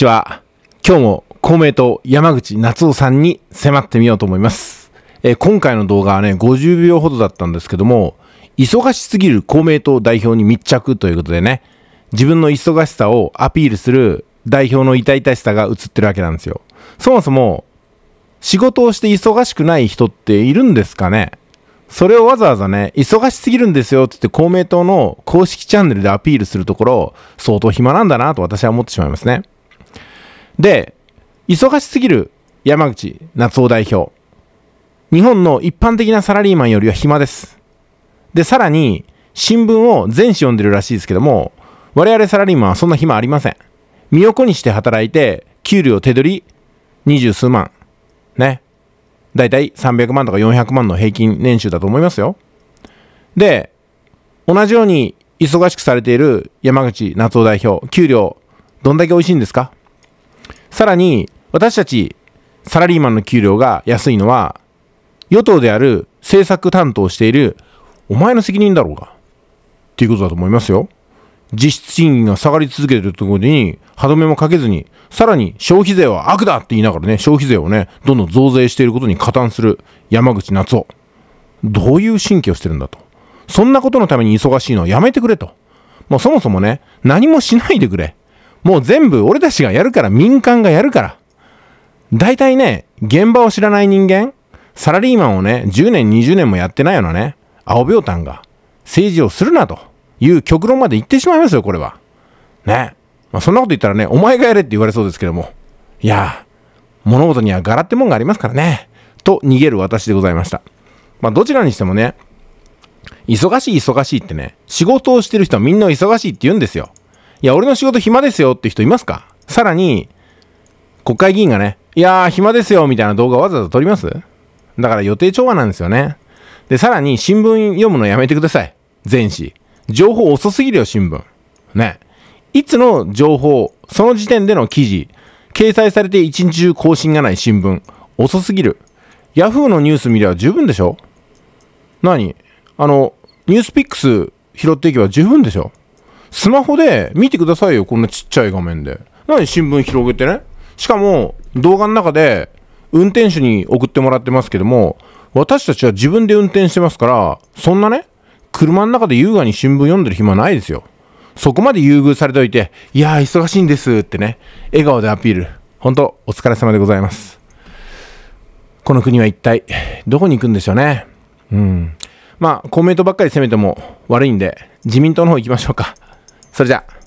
ちは。今日も公明党山口夏夫さんに迫ってみようと思います。えー、今回の動画はね、50秒ほどだったんですけども、忙しすぎる公明党代表に密着ということでね、自分の忙しさをアピールする代表の痛々しさが映ってるわけなんですよ。そもそも、仕事をして忙しくない人っているんですかねそれをわざわざね、忙しすぎるんですよって言って公明党の公式チャンネルでアピールするところ、相当暇なんだなと私は思ってしまいますね。で、忙しすぎる山口夏夫代表。日本の一般的なサラリーマンよりは暇です。で、さらに、新聞を全紙読んでるらしいですけども、我々サラリーマンはそんな暇ありません。身横にして働いて、給料手取り二十数万。ね。だいたい300万とか400万の平均年収だと思いますよ。で、同じように忙しくされている山口夏夫代表、給料どんだけ美味しいんですかさらに、私たちサラリーマンの給料が安いのは、与党である政策担当しているお前の責任だろうが。っていうことだと思いますよ。実質賃金が下がり続けてるところに歯止めもかけずに、さらに消費税は悪だって言いながらね、消費税をね、どんどん増税していることに加担する山口夏夫。どういう神経をしてるんだと。そんなことのために忙しいのはやめてくれと。もうそもそもね、何もしないでくれ。もう全部俺たちがやるから、民間がやるから。大体ね、現場を知らない人間、サラリーマンをね、10年、20年もやってないようなね、青病炭が政治をするなという極論まで言ってしまいますよ、これは。ね。まあ、そんなこと言ったらね、お前がやれって言われそうですけども。いや物事には柄ってもんがありますからね。と逃げる私でございました。まあ、どちらにしてもね、忙しい忙しいってね、仕事をしてる人はみんな忙しいって言うんですよ。いや、俺の仕事暇ですよって人いますかさらに、国会議員がね、いやー、暇ですよみたいな動画わざわざ撮りますだから予定調和なんですよね。で、さらに新聞読むのやめてください。全紙。情報遅すぎるよ、新聞。ね。いつの情報、その時点での記事、掲載されて一日中更新がない新聞、遅すぎる。ヤフーのニュース見れば十分でしょ何あの、ニュースピックス拾っていけば十分でしょスマホで見てくださいよ、こんなちっちゃい画面で。何新聞広げてね。しかも、動画の中で、運転手に送ってもらってますけども、私たちは自分で運転してますから、そんなね、車の中で優雅に新聞読んでる暇ないですよ。そこまで優遇されておいて、いやー忙しいんですってね、笑顔でアピール。本当お疲れ様でございます。この国は一体、どこに行くんでしょうね。うん。まあ、公明党ばっかり攻めても悪いんで、自民党の方行きましょうか。それじゃあ。